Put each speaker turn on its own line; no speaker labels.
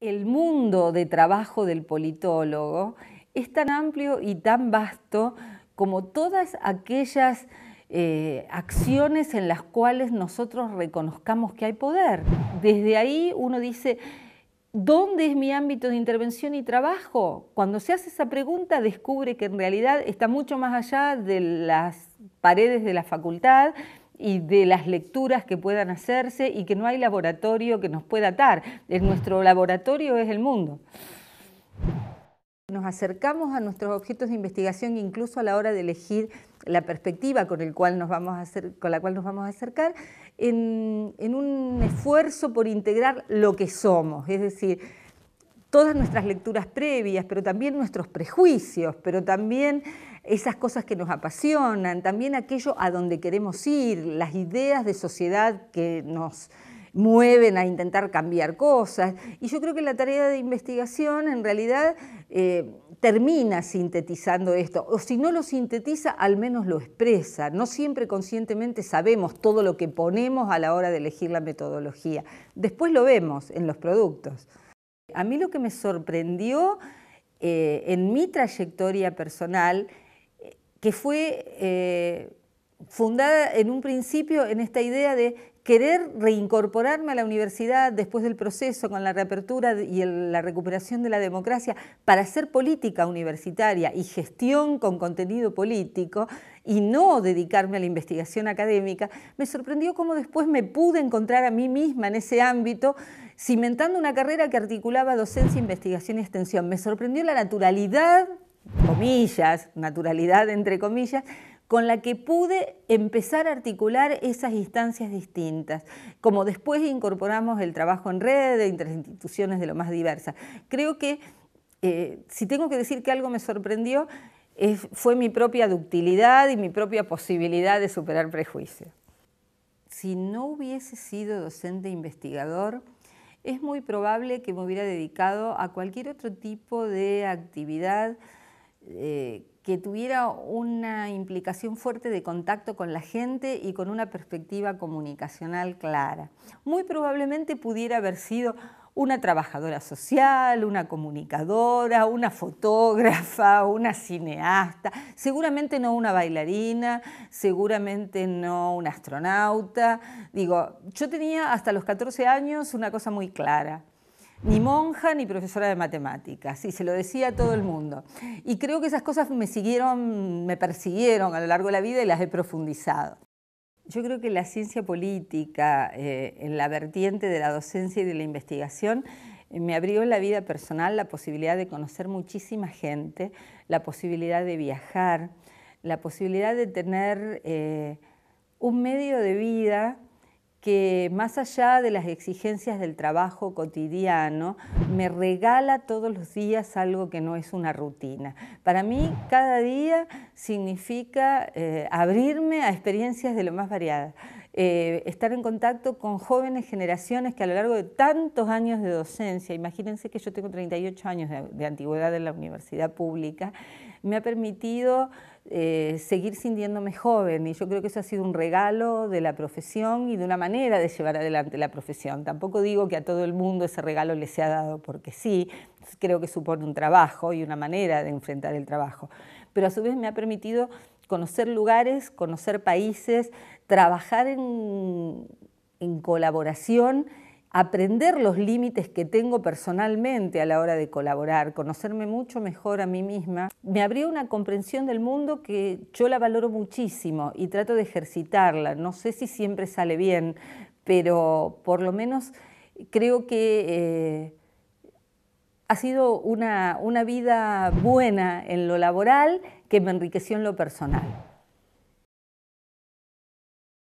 el mundo de trabajo del politólogo es tan amplio y tan vasto como todas aquellas eh, acciones en las cuales nosotros reconozcamos que hay poder. Desde ahí uno dice, ¿dónde es mi ámbito de intervención y trabajo? Cuando se hace esa pregunta descubre que en realidad está mucho más allá de las paredes de la facultad y de las lecturas que puedan hacerse y que no hay laboratorio que nos pueda atar. Nuestro laboratorio es el mundo. Nos acercamos a nuestros objetos de investigación incluso a la hora de elegir la perspectiva con, el cual nos vamos a hacer, con la cual nos vamos a acercar en, en un esfuerzo por integrar lo que somos, es decir, todas nuestras lecturas previas, pero también nuestros prejuicios, pero también esas cosas que nos apasionan, también aquello a donde queremos ir, las ideas de sociedad que nos mueven a intentar cambiar cosas. Y yo creo que la tarea de investigación en realidad eh, termina sintetizando esto, o si no lo sintetiza, al menos lo expresa. No siempre conscientemente sabemos todo lo que ponemos a la hora de elegir la metodología. Después lo vemos en los productos. A mí lo que me sorprendió eh, en mi trayectoria personal, eh, que fue eh, fundada en un principio en esta idea de querer reincorporarme a la universidad después del proceso con la reapertura y la recuperación de la democracia para hacer política universitaria y gestión con contenido político y no dedicarme a la investigación académica, me sorprendió cómo después me pude encontrar a mí misma en ese ámbito cimentando una carrera que articulaba docencia, investigación y extensión. Me sorprendió la naturalidad, comillas, naturalidad entre comillas, con la que pude empezar a articular esas instancias distintas, como después incorporamos el trabajo en red, entre instituciones de lo más diversa. Creo que, eh, si tengo que decir que algo me sorprendió, fue mi propia ductilidad y mi propia posibilidad de superar prejuicios. Si no hubiese sido docente investigador, es muy probable que me hubiera dedicado a cualquier otro tipo de actividad eh, que tuviera una implicación fuerte de contacto con la gente y con una perspectiva comunicacional clara. Muy probablemente pudiera haber sido una trabajadora social, una comunicadora, una fotógrafa, una cineasta, seguramente no una bailarina, seguramente no una astronauta. Digo, yo tenía hasta los 14 años una cosa muy clara, ni monja ni profesora de matemáticas, y se lo decía a todo el mundo. Y creo que esas cosas me siguieron, me persiguieron a lo largo de la vida y las he profundizado. Yo creo que la ciencia política, eh, en la vertiente de la docencia y de la investigación, eh, me abrió en la vida personal la posibilidad de conocer muchísima gente, la posibilidad de viajar, la posibilidad de tener eh, un medio de vida que más allá de las exigencias del trabajo cotidiano, me regala todos los días algo que no es una rutina. Para mí, cada día significa eh, abrirme a experiencias de lo más variadas. Eh, estar en contacto con jóvenes generaciones que a lo largo de tantos años de docencia, imagínense que yo tengo 38 años de, antigüedad en la universidad pública, me ha permitido eh, seguir sintiéndome joven y yo creo que eso ha sido un regalo de la profesión y de una manera de llevar adelante la profesión. Tampoco digo que a todo el mundo ese regalo le sea dado porque sí, creo que supone un trabajo y una manera de enfrentar el trabajo, pero a su vez me ha permitido conocer lugares, conocer países, trabajar en, colaboración, aprender los límites que tengo personalmente a la hora de colaborar, conocerme mucho mejor a mí misma, me abrió una comprensión del mundo que yo la valoro muchísimo y trato de ejercitarla. No sé si siempre sale bien, pero por lo menos creo que... Eh, ha sido una, vida buena en lo laboral que me enriqueció en lo personal.